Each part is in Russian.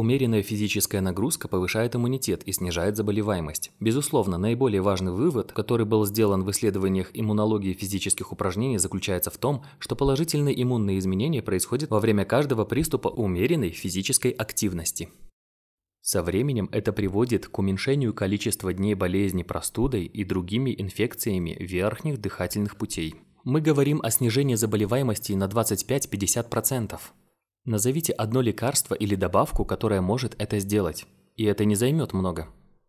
Умеренная физическая нагрузка повышает иммунитет и снижает заболеваемость. Безусловно, наиболее важный вывод, который был сделан в исследованиях иммунологии физических упражнений, заключается в том, что положительные иммунные изменения происходят во время каждого приступа умеренной физической активности. Со временем это приводит к уменьшению количества дней болезни простудой и другими инфекциями верхних дыхательных путей. Мы говорим о снижении заболеваемости на 25-50%. Назовите одно лекарство или добавку, которое может это сделать, и это не займет много.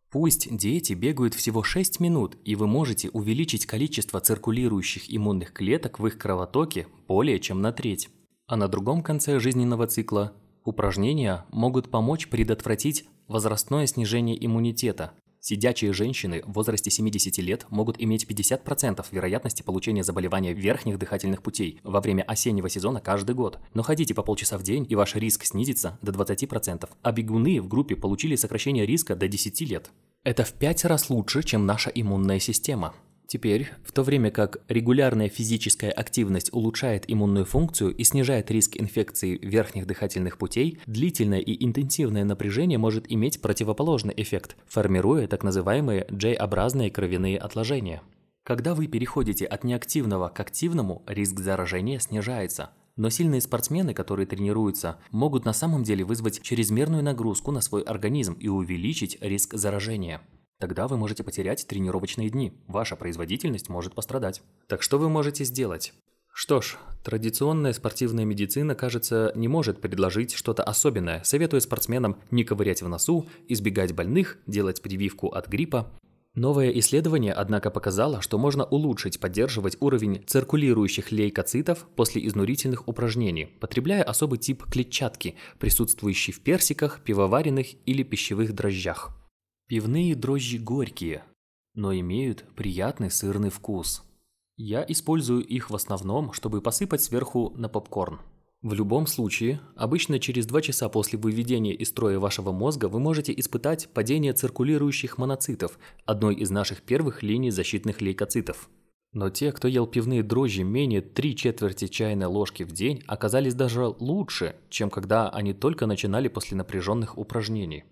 Пусть дети бегают всего 6 минут, и вы можете увеличить количество циркулирующих иммунных клеток в их кровотоке более чем на треть. А на другом конце жизненного цикла упражнения могут помочь предотвратить возрастное снижение иммунитета, Сидячие женщины в возрасте 70 лет могут иметь 50% вероятности получения заболевания верхних дыхательных путей во время осеннего сезона каждый год. Но ходите по полчаса в день, и ваш риск снизится до 20%. А бегуны в группе получили сокращение риска до 10 лет. Это в 5 раз лучше, чем наша иммунная система. Теперь, в то время как регулярная физическая активность улучшает иммунную функцию и снижает риск инфекции верхних дыхательных путей, длительное и интенсивное напряжение может иметь противоположный эффект, формируя так называемые J-образные кровяные отложения. Когда вы переходите от неактивного к активному, риск заражения снижается. Но сильные спортсмены, которые тренируются, могут на самом деле вызвать чрезмерную нагрузку на свой организм и увеличить риск заражения. Тогда вы можете потерять тренировочные дни, ваша производительность может пострадать. Так что вы можете сделать? Что ж, традиционная спортивная медицина, кажется, не может предложить что-то особенное, советуя спортсменам не ковырять в носу, избегать больных, делать прививку от гриппа. Новое исследование, однако, показало, что можно улучшить поддерживать уровень циркулирующих лейкоцитов после изнурительных упражнений, потребляя особый тип клетчатки, присутствующий в персиках, пивоваренных или пищевых дрожжах. Пивные дрожжи горькие, но имеют приятный сырный вкус. Я использую их в основном, чтобы посыпать сверху на попкорн. В любом случае, обычно через 2 часа после выведения из строя вашего мозга вы можете испытать падение циркулирующих моноцитов, одной из наших первых линий защитных лейкоцитов. Но те, кто ел пивные дрожжи менее 3 четверти чайной ложки в день, оказались даже лучше, чем когда они только начинали после напряженных упражнений.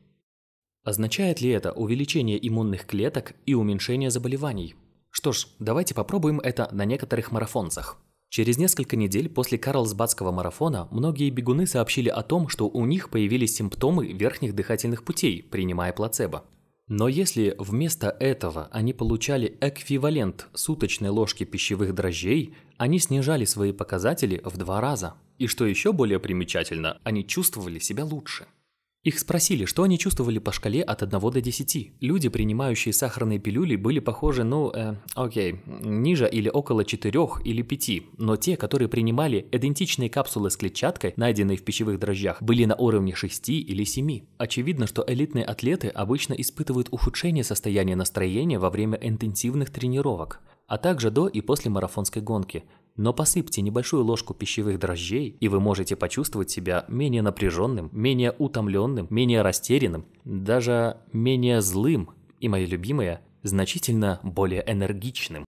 Означает ли это увеличение иммунных клеток и уменьшение заболеваний? Что ж, давайте попробуем это на некоторых марафонцах. Через несколько недель после Карлсбадского марафона многие бегуны сообщили о том, что у них появились симптомы верхних дыхательных путей, принимая плацебо. Но если вместо этого они получали эквивалент суточной ложки пищевых дрожжей, они снижали свои показатели в два раза. И что еще более примечательно, они чувствовали себя лучше. Их спросили, что они чувствовали по шкале от 1 до 10. Люди, принимающие сахарные пилюли, были похожи, ну, э, окей, ниже или около 4 или 5. Но те, которые принимали идентичные капсулы с клетчаткой, найденные в пищевых дрожжах, были на уровне 6 или 7. Очевидно, что элитные атлеты обычно испытывают ухудшение состояния настроения во время интенсивных тренировок а также до и после марафонской гонки, но посыпьте небольшую ложку пищевых дрожжей, и вы можете почувствовать себя менее напряженным, менее утомленным, менее растерянным, даже менее злым и, мое любимое, значительно более энергичным.